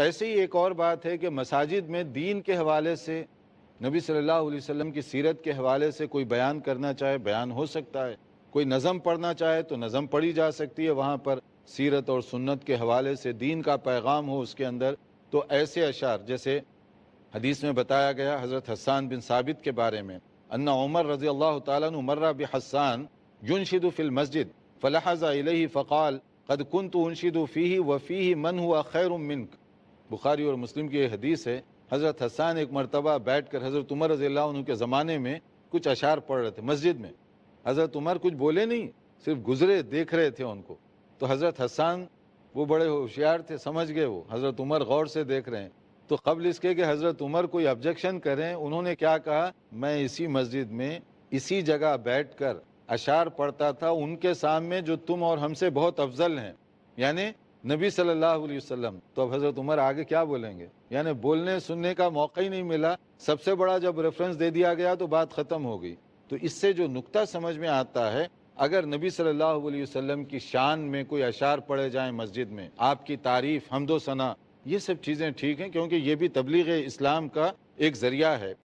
ایسے ہی ایک اور بات ہے کہ مساجد میں دین کے حوالے سے نبی صلی اللہ علیہ وسلم کی سیرت کے حوالے سے کوئی بیان کرنا چاہے بیان ہو سکتا ہے کوئی نظم پڑھنا چاہے تو نظم پڑھی جا سکتی ہے وہاں پر سیرت اور سنت کے حوالے سے دین کا پیغام ہو اس کے اندر تو ایسے اشعار جیسے حدیث میں بتایا گیا حضرت حسان بن ثابت کے بارے میں انا عمر رضی اللہ تعالیٰ مرہ بحسان ینشد فی المسجد فلحظ الیہ علیہ فقال قد کنت انشد فیہ وفیہ من ہوا خیر منک بخاری اور مسلم کی یہ حدیث ہے حضرت حسان ایک مرتبہ بیٹھ کر حضرت عمر رضی اللہ عنہ کے زمانے میں کچھ اشار پڑھ رہے تھے مسجد میں حضرت عمر کچھ بولے نہیں صرف گزرے دیکھ رہے تھے ان کو تو حضرت حسان وہ بڑے ہوشیار تھے سمجھ گئے وہ حضرت عمر غور سے دیکھ رہے ہیں تو قبل اس کے کہ حضرت عمر کوئی آبجیکشن کریں انہوں نے کیا کہا میں اسی مسجد میں اسی جگہ بیٹھ کر اشعار پڑھتا تھا ان کے سامنے جو تم اور ہم سے بہت افضل ہیں یعنی نبی صلی اللہ علیہ وسلم تو اب حضرت عمر آگے کیا بولیں گے یعنی بولنے سننے کا موقع ہی نہیں ملا سب سے بڑا جب ریفرنس دے دیا گیا تو بات ختم ہو گئی تو اس سے جو نقطہ سمجھ میں آتا ہے اگر نبی صلی اللہ علیہ وسلم کی شان میں کوئی اشعار پڑے جائیں مسجد میں آپ کی تعریف حمد و ثنا یہ سب چیزیں ٹھیک ہیں کیونکہ یہ بھی تبلیغ اسلام کا ایک ذریعہ ہے